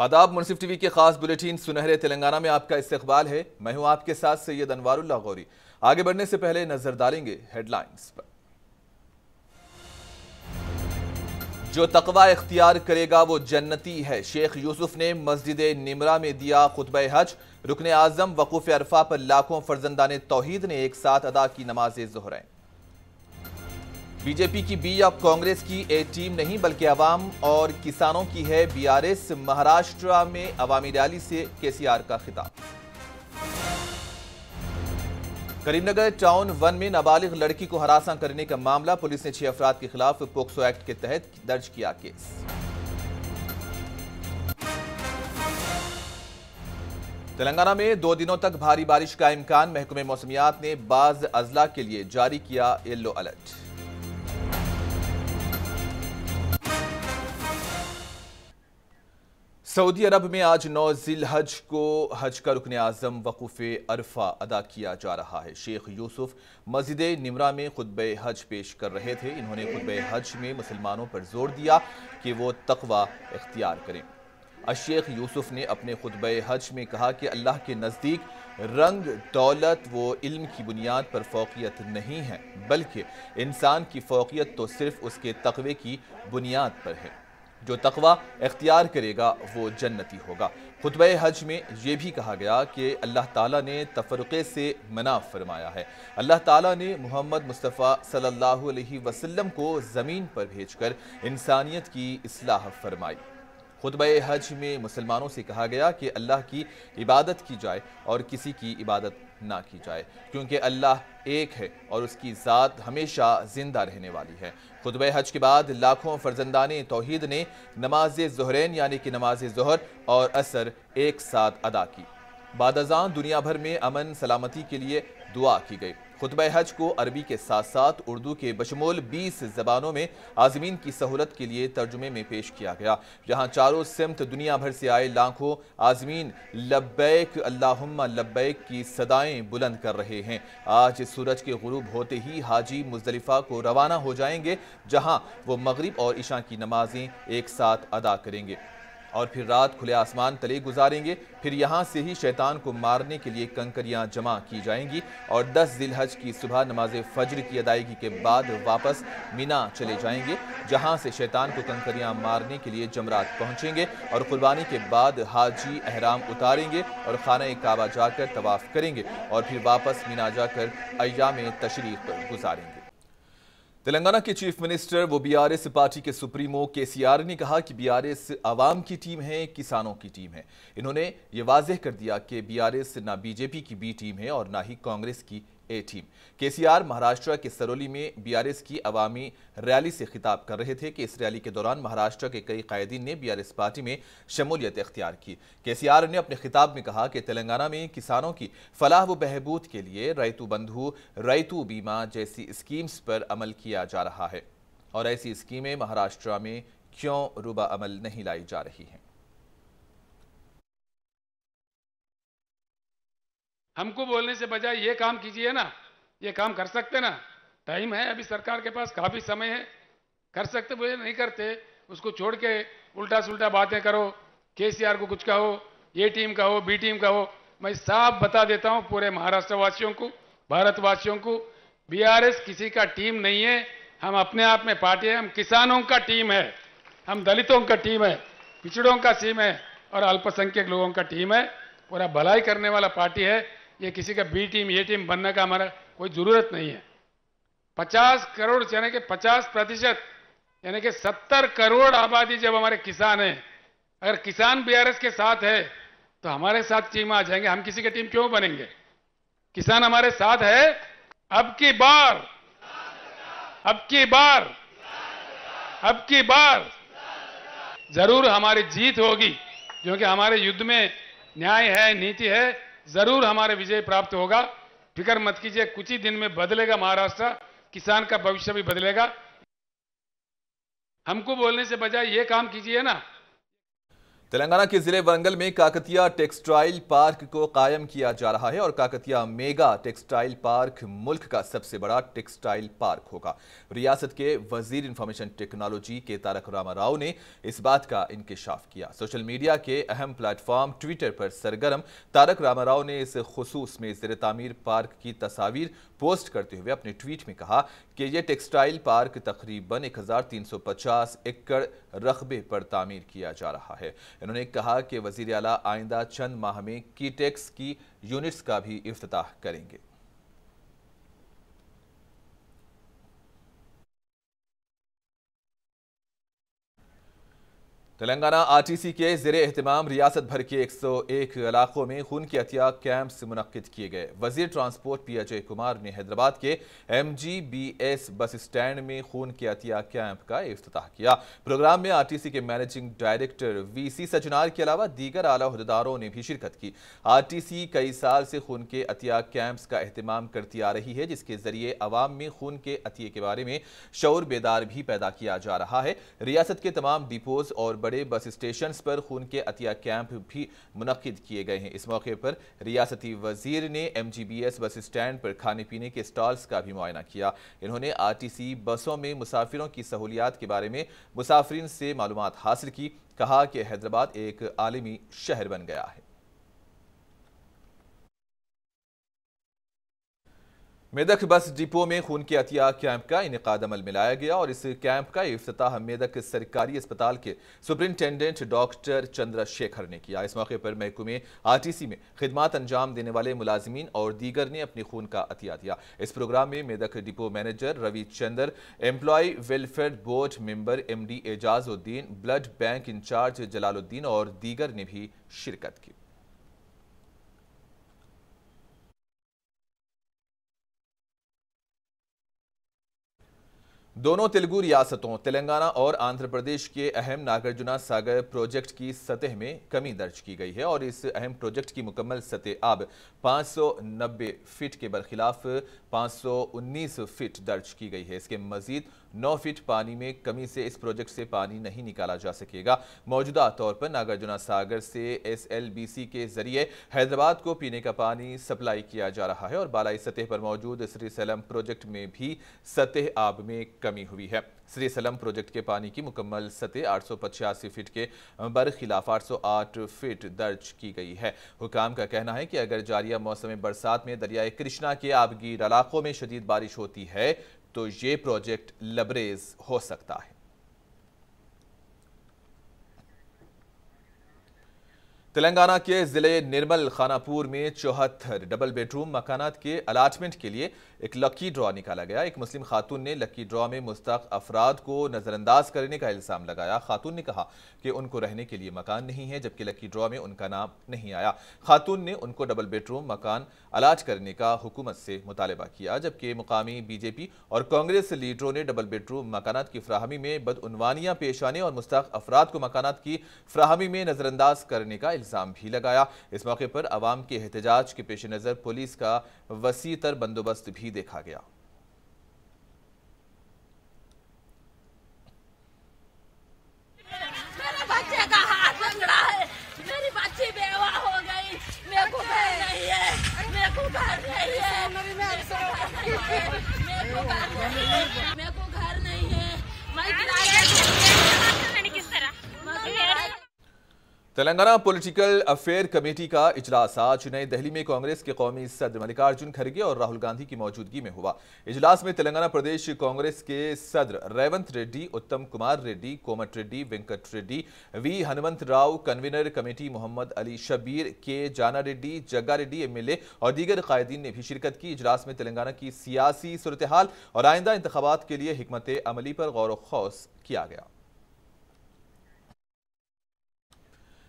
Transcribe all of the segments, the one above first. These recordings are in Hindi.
आदाब मुनसिफ टीवी के खास बुलेटिन सुनहरे तेलंगाना में आपका इस्तकबाल है मैं हूं आपके साथ सैयद अनवारुल्ला गौरी आगे बढ़ने से पहले नजर डालेंगे हेडलाइंस पर जो तकवा इख्तियार करेगा वो जन्नती है शेख यूसुफ ने मस्जिद निमरा में दिया खुतब हज रुकन आजम वकूफ अरफा पर लाखों फर्जंदा तोहद ने एक साथ अदा की नमाजें जोहराएं बीजेपी की बी अब कांग्रेस की ए टीम नहीं बल्कि आवाम और किसानों की है बीआरएस महाराष्ट्र में अवामी रैली से केसीआर का खिताब करीमनगर टाउन वन में नाबालिग लड़की को हरासा करने का मामला पुलिस ने छह अफराद के खिलाफ पोक्सो एक्ट के तहत दर्ज किया केस तेलंगाना में दो दिनों तक भारी बारिश का इम्कान महकमे मौसमियात ने बाज अजला के लिए जारी किया येलो अलर्ट सऊदी अरब में आज नौ जिल हज को हज का रुकन आजम वकूफ़ अरफा अदा किया जा रहा है शेख यूसुफ मस्जिद निमरा में खुतब हज पेश कर रहे थे इन्होंने खुतब हज में मुसलमानों पर जोर दिया कि वो तकवा इख्तियार करें अशेख यूसुफ ने अपने खुतब हज में कहा कि अल्लाह के नज़दीक रंग दौलत व इल्म की बुनियाद पर फोकियत नहीं है बल्कि इंसान की फोकियत तो सिर्फ़ उसके तकवे की बुनियाद पर है जो तकवा इख्तियार करेगा वो जन्नती होगा खुतब हज में ये भी कहा गया कि अल्लाह ताला ने तफरक़े से मना फरमाया है अल्लाह ताला ने मोहम्मद मुस्तफ़ा सल्लल्लाहु अलैहि वसल्लम को ज़मीन पर भेजकर इंसानियत की असलाह फरमाई खुतब हज में मुसलमानों से कहा गया कि अल्लाह की इबादत की जाए और किसी की इबादत ना की जाए क्योंकि अल्लाह एक है और उसकी ज़ात हमेशा ज़िंदा रहने वाली है खुतब हज के बाद लाखों फर्जंदान तोहद ने नमाज जहरैन यानी कि नमाज जहर और असर एक साथ अदा की बादजान दुनिया भर में अमन सलामती के लिए दुआ की गई खुतब हज को अरबी के साथ साथ उर्दू के बशमोल बीस जबानों में आजमीन की सहूलत के लिए तर्जुमे में पेश किया गया जहाँ चारों सिमत दुनिया भर से आए लाखों आजमीन लब्बैक अल्लाहुम्मा लब्बैक की सदाएं बुलंद कर रहे हैं आज सूरज के गुरूब होते ही हाजी मुजलिफ़ा को रवाना हो जाएंगे जहाँ वो मगरब और ईशा की नमाजें एक साथ अदा करेंगे और फिर रात खुले आसमान तले गुजारेंगे फिर यहाँ से ही शैतान को मारने के लिए कंकरियाँ जमा की जाएंगी और 10 जिलहज की सुबह नमाज फजर की अदायगी के बाद वापस मीना चले जाएंगे जहाँ से शैतान को कंकरियाँ मारने के लिए जमरात पहुँचेंगे और कुर्बानी के बाद हाजी अहराम उतारेंगे और खाना काबा जाकर तवाफ़ करेंगे और फिर वापस मीना जाकर अयाम तशरीक गुजारेंगे तेलंगाना के चीफ मिनिस्टर वो बीआरएस पार्टी के सुप्रीमो केसीआर ने कहा कि बीआरएस आवाम की टीम है किसानों की टीम है इन्होंने ये वाजह कर दिया कि बीआरएस ना बीजेपी की बी टीम है और ना ही कांग्रेस की ए टीम केसीआर महाराष्ट्र के सरोली में बीआरएस की अवामी रैली से खिताब कर रहे थे कि इस रैली के दौरान महाराष्ट्र के कई कायदीन ने बीआरएस पार्टी में शमूलियत अख्तियार की केसीआर ने अपने खिताब में कहा कि तेलंगाना में किसानों की फलाह व बहबूद के लिए रैतु बंधु रैतु बीमा जैसी स्कीम्स पर अमल किया जा रहा है और ऐसी स्कीमें महाराष्ट्र में क्यों रुबा अमल नहीं लाई जा रही हैं हमको बोलने से बजाय ये काम कीजिए ना ये काम कर सकते ना टाइम है अभी सरकार के पास काफ़ी समय है कर सकते बोले नहीं करते उसको छोड़ के उल्टा सुलटा बातें करो के को कुछ कहो ए टीम का हो बी टीम का हो मैं साफ बता देता हूँ पूरे महाराष्ट्रवासियों को भारतवासियों को बीआरएस किसी का टीम नहीं है हम अपने आप में पार्टी है हम किसानों का टीम है हम दलितों का टीम है पिछड़ों का सीम है और अल्पसंख्यक लोगों का टीम है पूरा भलाई करने वाला पार्टी है ये किसी का बी टीम ये टीम बनने का हमारा कोई ज़रूरत नहीं है पचास करोड़ यानी कि पचास प्रतिशत यानी कि सत्तर करोड़ आबादी जब हमारे किसान है अगर किसान बीआरएस के साथ है तो हमारे साथ टीम आ जाएंगे हम किसी की टीम क्यों बनेंगे किसान हमारे साथ है अब की बार अब की बार अब की बार जरूर हमारी जीत होगी क्योंकि हमारे युद्ध में न्याय है नीति है जरूर हमारे विजय प्राप्त होगा फिक्र मत कीजिए कुछ ही दिन में बदलेगा महाराष्ट्र किसान का भविष्य भी बदलेगा हमको बोलने से बजाय ये काम कीजिए ना तेलंगाना के जिले वरंगल में काकतिया टेक्सटाइल पार्क को कायम किया जा रहा है और काकतिया मेगा टेक्सटाइल पार्क मुल्क का सबसे बड़ा टेक्सटाइल पार्क होगा रियासत के वजीर इंफॉर्मेशन टेक्नोलॉजी के तारक रामा राव ने इस बात का इंकशाफ किया सोशल मीडिया के अहम प्लेटफॉर्म ट्विटर पर सरगर्म तारक रामा राव ने इस खसूस में जर तमीर पार्क की तस्वीर पोस्ट करते हुए अपने ट्वीट में कहा कि ये टेक्सटाइल पार्क तकरीबन 1350 एकड़ रकबे पर तामीर किया जा रहा है इन्होंने कहा कि वजीर अला आइंदा चंद माह में कीटेक्स की यूनिट्स का भी अफ्ताह करेंगे तेलंगाना आरटीसी के जेर अहतमाम रियासत भर के 101 इलाकों में खून के अतिया कैंप्स मुनद किए गए वजीर ट्रांसपोर्ट पी अजय कुमार ने हैदराबाद के M G B S bus stand में खून के अतिया कैंप का अफ्ताह किया प्रोग्राम में आरटीसी के managing director V C Sajjanar के अलावा दीगर आला अहदेदारों ने भी शिरकत की सी कई साल से खून के अतिया कैंप्स का अहतमाम करती आ रही है जिसके जरिए आवाम में खून के अतिये के बारे में शौर बेदार भी पैदा किया जा रहा है रियासत के तमाम डिपोज और बड़े बस स्टेशन पर खून के अतिया कैंप भी मुनद किए गए हैं इस मौके पर रियासती वजीर ने एम बस स्टैंड पर खाने पीने के स्टॉल्स का भी मुआयना किया इन्होंने आर बसों में मुसाफिरों की सहूलियात के बारे में मुसाफरीन से मालूम हासिल की कहा कि हैदराबाद एक आलमी शहर बन गया है मेदक बस डिपो में खून के अतिया कैंप का इनका अमल में लाया गया और इस कैंप का अफ्ताह मेदक सरकारी अस्पताल के सुप्रिंटेंडेंट डॉक्टर चंद्रशेखर ने किया इस मौके पर महकुमे आर टी सी में खिदमत अंजाम देने वाले मुलाजमीन और दीगर ने अपने खून का अतिया दिया इस प्रोग्राम में Medak depot manager Ravi Chandra employee welfare board member M D Ejazuddin blood bank incharge Jalaluddin और दीगर ने भी शिरकत की दोनों तेलुगु रियासतों तेलंगाना और आंध्र प्रदेश के अहम नागार्जुना सागर प्रोजेक्ट की सतह में कमी दर्ज की गई है और इस अहम प्रोजेक्ट की मुकम्मल सतह अब 590 फीट के बरखिलाफ 519 फीट दर्ज की गई है इसके मजीद नौ फीट पानी में कमी से इस प्रोजेक्ट से पानी नहीं निकाला जा सकेगा मौजूदा तौर पर नागार्जुना सागर से एसएलबीसी के जरिए हैदराबाद को पीने का पानी सप्लाई किया जा रहा है और बालाई सतह पर मौजूद श्री सलम प्रोजेक्ट में भी सतह आब में कमी हुई है श्री सलम प्रोजेक्ट के पानी की मुकम्मल सतह आठ फीट के बरखिलाफ आठ फीट दर्ज की गई है हुकाम का कहना है कि अगर जारिया मौसम बरसात में दरियाए कृष्णा के आबगीर इलाकों में शदीद बारिश होती है तो ये प्रोजेक्ट लबरेज हो सकता है तेलंगाना के जिले निर्मल खानापुर में चौहत्तर डबल बेडरूम मकानात के अलाटमेंट के लिए एक लकी ड्रॉ निकाला गया एक मुस्लिम खातून ने लकी ड्रॉ में मुस्ताक अफराद को नज़रअंदाज करने का इल्ज़ाम लगाया खातून ने कहा कि उनको रहने के लिए मकान नहीं है जबकि लकी ड्रॉ में उनका नाम नहीं आया खातून ने उनको डबल बेडरूम मकान अलाट करने का हुकूमत से मुतालबा किया जबकि मुकामी बीजेपी और कांग्रेस लीडरों ने डबल बेडरूम मकान की फ्राहमी में बदनवानियाँ पेश आने और मुस्ताक अफराद को मकान की फ्राहमी में नज़रअंदाज करने का इल्ज़ाम भी लगाया इस मौके पर आवाम के एहतजाज के पेश नज़र पुलिस का वसी तर बंदोबस्त भी देखा गया मैं को तेलंगाना पॉलिटिकल अफेयर कमेटी का इजलास आज नई दिल्ली में कांग्रेस के कौमी सदर मल्लिकार्जुन खड़गे और राहुल गांधी की मौजूदगी में हुआ इजलास में तेलंगाना प्रदेश कांग्रेस के सदर रेवंत रेड्डी उत्तम Kumar Reddy Komat Reddy Venkat Reddy V Hanumantha Rao convener committee Mohammed Ali Shabbir K Jana Reddy जग्गा रेड्डी एमएलए और दीगर कायदीन ने भी शिरकत की इजलास में तेलंगाना की सियासी सूरत और आइंदा इंतबात के लिए हमत अमली पर गौर खौस किया गया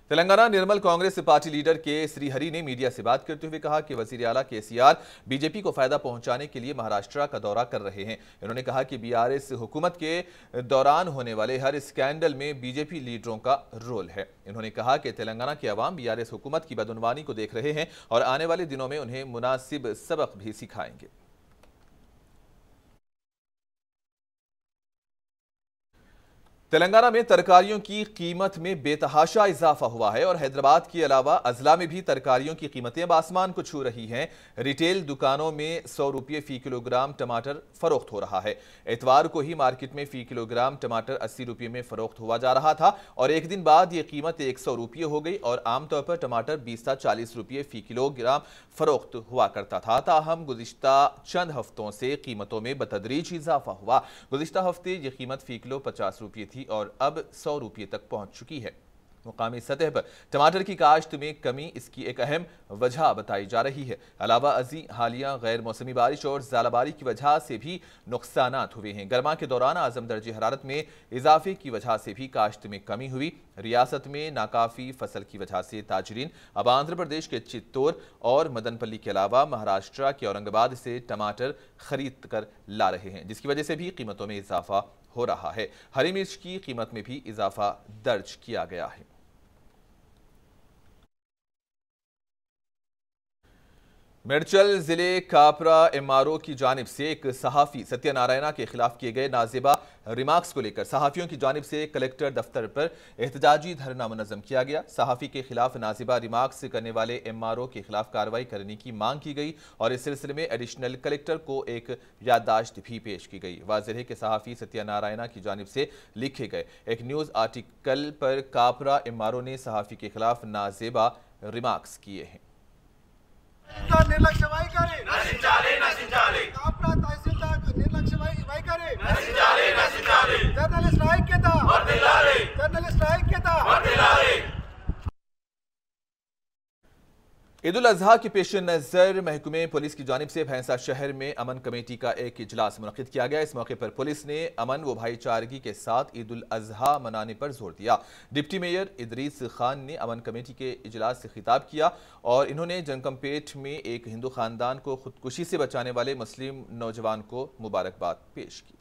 Telangana Nirmal Congress party leader K Srihari ने मीडिया से बात करते हुए कहा कि वजीर अला केसीआर बीजेपी को फायदा पहुंचाने के लिए महाराष्ट्र का दौरा कर रहे हैं इन्होंने कहा कि बीआरएस हुकूमत के दौरान होने वाले हर स्कैंडल में बीजेपी लीडरों का रोल है इन्होंने कहा कि तेलंगाना की आवाम बीआरएस हुकूमत की बदनवानी को देख रहे हैं और आने वाले दिनों में उन्हें मुनासिब सबक भी सिखाएंगे तेलंगाना में तरकारियों की कीमत में बेतहाशा इजाफा हुआ है और हैदराबाद के अलावा अजला में भी तरकारियों की कीमतें अब आसमान को छू रही हैं रिटेल दुकानों में सौ रुपये फ़ी किलोग्राम टमाटर फरोख्त हो रहा है एतवार को ही मार्केट में फ़ी किलोग्राम टमाटर अस्सी रुपये में फ़रोख्त हुआ जा रहा था और एक दिन बाद ये कीमत एक सौ रुपये हो गई और आमतौर पर टमाटर बीस सा चालीस रुपये फ़ी किलोग्राम फ़रोख्त हुआ करता था ताहम गुजशत चंद हफ्तों से कीमतों में बतदरीज इजाफा हुआ गुजशत हफ्ते ये कीमत फ़ी किलो पचास रुपये थी थी और अब सौ रुपये तक पहुँच चुकी है मुकामी सतह पर टमाटर की काश्त में कमी इसकी एक अहम वजह बताई जा रही है अलावा अजी हालिया गैर मौसमी बारिश और जालाबारी की वजह से भी नुकसान हुए हैं गर्मा के दौरान आजम दर्जी हरारत में इजाफे की वजह से भी काश्त में कमी हुई रियासत में नाकाफी फसल की वजह से ताजरीन अब आंध्र प्रदेश के चित्तौर और मदनपल्ली के अलावा महाराष्ट्र के औरंगाबाद से टमाटर खरीद कर ला रहे हैं जिसकी वजह से भी कीमतों में इजाफा हो रहा है हरी मिर्च की कीमत में भी इजाफा दर्ज किया गया है मिर्चल जिले कापरा एमआरओ की जानब से एक सहाफ़ी सत्यनारायणा के खिलाफ किए गए नाजेबा रिमार्क्स को लेकर सहाफ़ियों की जानब से कलेक्टर दफ्तर पर एहतजाजी धरना मनजम किया गया सहाफ़ी के खिलाफ नाजिबा रिमार्क्स करने वाले एमआरओ के खिलाफ कार्रवाई करने की मांग की गई और इस सिलसिले में एडिशनल कलेक्टर को एक याददाश्त भी पेश की गई वाजह है कि सहाफ़ी सत्यनारायणा की जानब से लिखे गए एक न्यूज़ आर्टिकल पर कापरा एम ने सहाफ़ी के खिलाफ नाजेबा रिमार्क्स किए हैं జర్నలిస్ట్ నాయక్యత జర్నలిస్ట్ నాయక్యత ईद उल अजहा के पेश नज़र महकमे पुलिस की जानब से भैंसा शहर में अमन कमेटी का एक इजलास मुनद किया गया इस मौके पर पुलिस ने अमन व भाईचारगी के साथ ईद उल अजहा मनाने पर जोर दिया डिप्टी मेयर इदरीस खान ने अमन कमेटी के इजलास से खिताब किया और इन्होंने पेट में एक हिंदू खानदान को खुदकुशी से बचाने वाले मुस्लिम नौजवान को मुबारकबाद पेश की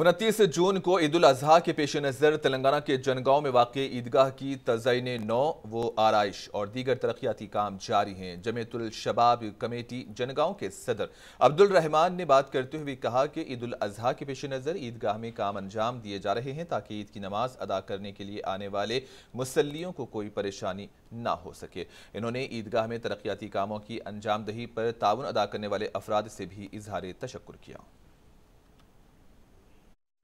उनतीस जून को ईद उल अजहा के पेश नज़र तेलंगाना के जनगांव में वाक़ ईदगाह की तजयन नौ व आरइश और दीगर तरक्याती काम जारी हैं जमेतुल शबाब कमेटी जनगांव के सदर अब्दुल रहमान ने बात करते हुए कहा कि ईद उल अजहा के पेश नज़र ईदगाह में काम अंजाम दिए जा रहे हैं ताकि ईद की नमाज अदा करने के लिए आने वाले मुसलियों को कोई परेशानी ना हो सके इन्होंने ईदगाह में तरक्याती कामों की अंजामदही पर ताउन अदा करने वाले अफराद से भी इजहार तशक् किया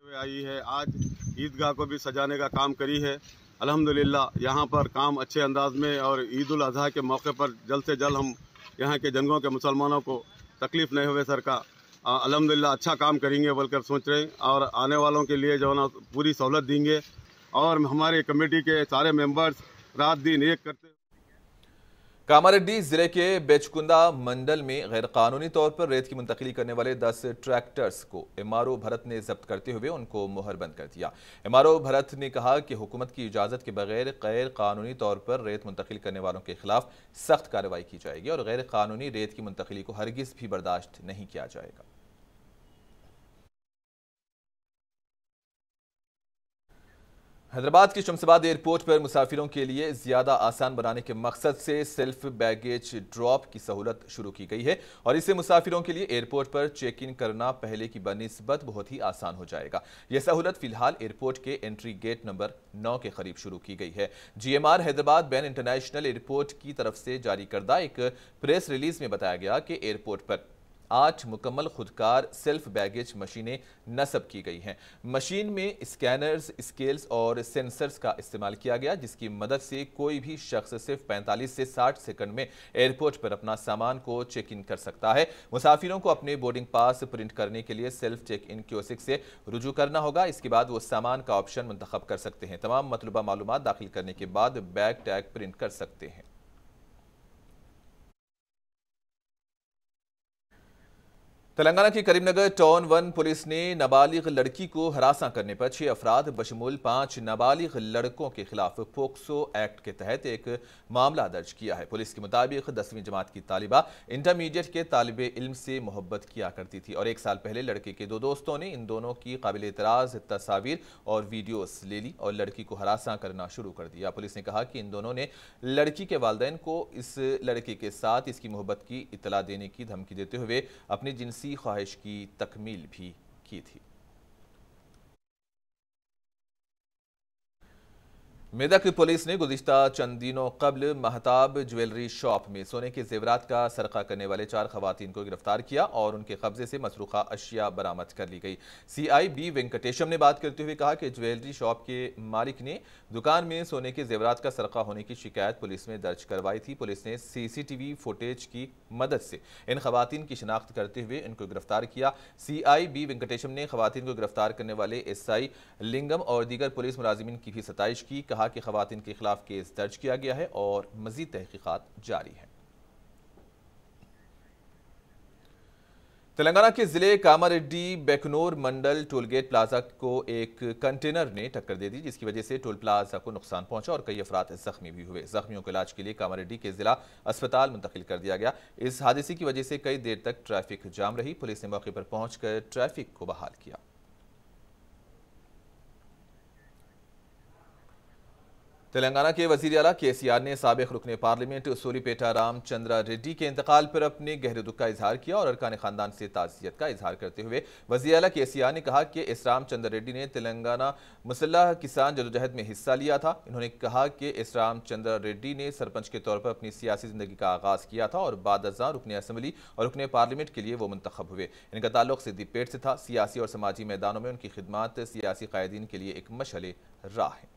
पे आई है आज ईदगाह को भी सजाने का काम करी है अल्हम्दुलिल्लाह यहाँ पर काम अच्छे अंदाज में और ईद उल अजहा के मौके पर जल्द से जल्द हम यहाँ के जंगों के मुसलमानों को तकलीफ़ नहीं हुए सर का अलहमदिल्ला अच्छा काम करेंगे बोलकर सोच रहे हैं और आने वालों के लिए जो है ना पूरी सहूलत देंगे और हमारे कमेटी के सारे मेम्बर्स रात दिन एक करते कामारेड्डी जिले के बेचकुंदा मंडल में गैरकानूनी तौर पर रेत की मुंतकली करने वाले 10 ट्रैक्टर्स को एमआरओ भरत ने जब्त करते हुए उनको बंद कर दिया एमआरओ भरत ने कहा कि हुकूमत की इजाज़त के बगैर गैर कानूनी तौर पर रेत मुंतकिल करने वालों के खिलाफ सख्त कार्रवाई की जाएगी और गैर कानूनी रेत की मुंतकली को हरगिज़ भी बर्दाश्त नहीं किया जाएगा हैदराबाद की शमशाबाद एयरपोर्ट पर मुसाफिरों के लिए ज़्यादा आसान बनाने के मकसद से सेल्फ बैगेज ड्रॉप की सहूलत शुरू की गई है और इससे मुसाफिरों के लिए एयरपोर्ट पर चेक इन करना पहले की बनस्बत बहुत ही आसान हो जाएगा यह सहूलत फिलहाल एयरपोर्ट के एंट्री गेट नंबर नौ के करीब शुरू की गई है जी हैदराबाद बैन इंटरनेशनल एयरपोर्ट की तरफ से जारी करदा एक प्रेस रिलीज में बताया गया कि एयरपोर्ट पर आठ मुकम्मल खुदकार सेल्फ बैगेज मशीनें नस्ब की गई हैं मशीन में स्कैनर्स स्केल्स और सेंसर्स का इस्तेमाल किया गया जिसकी मदद से कोई भी शख्स सिर्फ 45 से 60 सेकंड में एयरपोर्ट पर अपना सामान को चेक इन कर सकता है मुसाफिरों को अपने बोर्डिंग पास प्रिंट करने के लिए सेल्फ चेक इन क्योसिक से रुजू करना होगा इसके बाद वो सामान का ऑप्शन मंतखब कर सकते हैं तमाम मतलब मालूम दाखिल करने के बाद बैग टैग प्रिंट कर सकते हैं तेलंगाना के करीमनगर टाउन वन पुलिस ने नाबालिग लड़की को हरासा करने पर छह अफराद बशमूल पांच नाबालिग लड़कों के खिलाफ पोक्सो एक्ट के तहत एक मामला दर्ज किया है पुलिस के मुताबिक दसवीं जमात की तालिबा इंटरमीडिएट के तालब इल्म से मोहब्बत किया करती थी और एक साल पहले लड़के के दो दोस्तों ने इन दोनों की काबिल एतराज़ तस्वीर और वीडियोस ले ली और लड़की को हरासा करना शुरू कर दिया पुलिस ने कहा कि इन दोनों ने लड़की के वालदेन को इस लड़के के साथ इसकी मोहब्बत की इतला देने की धमकी देते हुए अपनी जिनसी इसी ख्वाहिश की तकमील भी की थी मेदक पुलिस ने गुजशत चंद दिनों कबल महताब ज्वेलरी शॉप में सोने के जेवरात का सरका करने वाले चार खवतिन को गिरफ्तार किया और उनके कब्जे से मसरूखा अशिया बरामद कर ली गई सी आई बी वेंकटेशम ने बात करते हुए कहा कि ज्वेलरी शॉप के मालिक ने दुकान में सोने के जेवरात का सरका होने की शिकायत पुलिस में दर्ज करवाई थी पुलिस ने C C T V footage की मदद से इन खवतिन की शनाख्त करते हुए इनको गिरफ्तार किया सी आई बी वेंकटेशम ने खवतिन को गिरफ्तार करने वाले एस आई लिंगम और दीगर पुलिस मुलाजमन की भी सतश की कहा कहा कि खातन के खिलाफ केस दर्ज किया गया है और मजीद तहकीकत जारी है तेलंगाना के जिले कामारेड्डी बेकनोर मंडल टोलगेट प्लाजा को एक कंटेनर ने टक्कर दे दी जिसकी वजह से टोल प्लाजा को नुकसान पहुंचा और कई अफराद जख्मी भी हुए जख्मियों के इलाज के लिए कामारेड्डी के जिला अस्पताल मुंतकिल कर दिया गया इस हादसे की वजह से कई देर तक ट्रैफिक जाम रही पुलिस ने मौके पर पहुंचकर ट्रैफिक को बहाल किया तेलंगाना के वजीर अला के सी आर ने सबक रुकन पार्लियामेंट सूरीपेटा रामचंद्रा चंद्रा रेड्डी के इंतकाल पर अपने गहरे दुख का इजहार किया और अरकान खानदान से ताजियत का इजहार करते हुए वजी अला के सी आर ने कहा कि इस रामचंद्र रेड्डी ने तेलंगाना मुसल्ह किसान जदोजहद में हिस्सा लिया था इन्होंने कहा कि इस रामचंद्र रेड्डी ने सरपंच के तौर पर अपनी सियासी जिंदगी का आगाज किया था और बाद रुकन असम्बली और रुकन पार्लियामेंट के लिए वो मंतखब हुए इनका ताल्लुक सिद्दीपेट से था सियासी और समाजी मैदानों में उनकी खिदमत सियासी कायदीन के लिए एक मशल राह है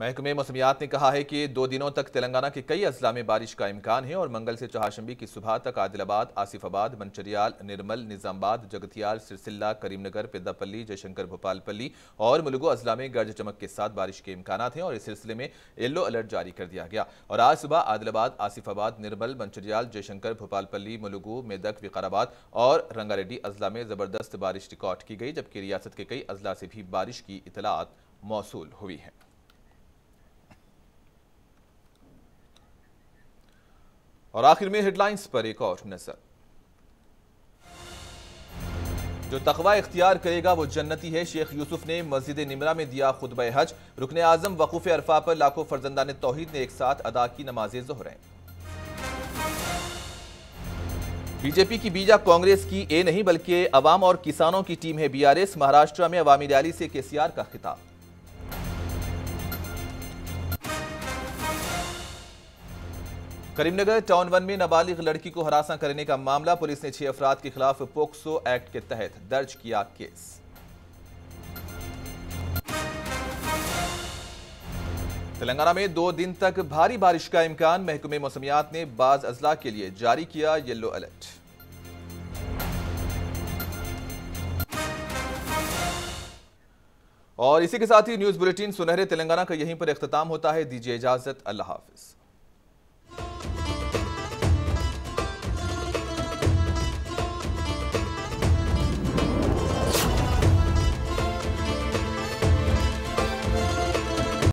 महकमे मौसमियात ने कहा है कि दो दिनों तक तेलंगाना के कई अजला में बारिश का इम्कान है और मंगल से चौहाशंबी की सुबह तक आदिलाबाद आसिफाबाद मंचरियाल निर्मल निज़ामबाद जगतियाल सिरसिल्ला करीमनगर पेद्दापल्ली जयशंकर भोपालपल्ली और मुलगो अजला में गर्ज चमक के साथ बारिश के इम्कान हैं और इस सिलसिले में येलो अलर्ट जारी कर दिया गया और आज सुबह आदिलाबाद आसिफाबाद निर्मल मंचरियाल जयशंकर भोपालपल्ली मुलगू मेदक विकाराबाद और रंगारेड्डी अजला में ज़बरदस्त बारिश रिकॉर्ड की गई जबकि रियासत के कई अजला से भी बारिश की इतलात मौसू हुई हैं और आखिर में हेडलाइंस पर एक और नजर जो तकवा इख्तियार करेगा वो जन्नती है शेख यूसुफ ने मस्जिद निमरा में दिया खुतब हज रुकन आजम वकूफ अरफा पर लाखों फर्जंदा ने तोहद ने एक साथ अदा की नमाजें जोहरें बीजेपी की बीजा कांग्रेस की ए नहीं बल्कि अवाम और किसानों की टीम है बीआरएस महाराष्ट्र में अवामी रैली से केसीआर का खिताब करीमनगर टाउन वन में नाबालिग लड़की को हरासा करने का मामला पुलिस ने छह अफराद के खिलाफ पोक्सो एक्ट के तहत दर्ज किया केस तेलंगाना में दो दिन तक भारी बारिश का इम्कान महकमे मौसमियात ने बाज अजला के लिए जारी किया येलो अलर्ट और इसी के साथ ही न्यूज बुलेटिन सुनहरे तेलंगाना का यहीं पर अख्ताम होता है दीजिए इजाजत अल्लाह हाफिज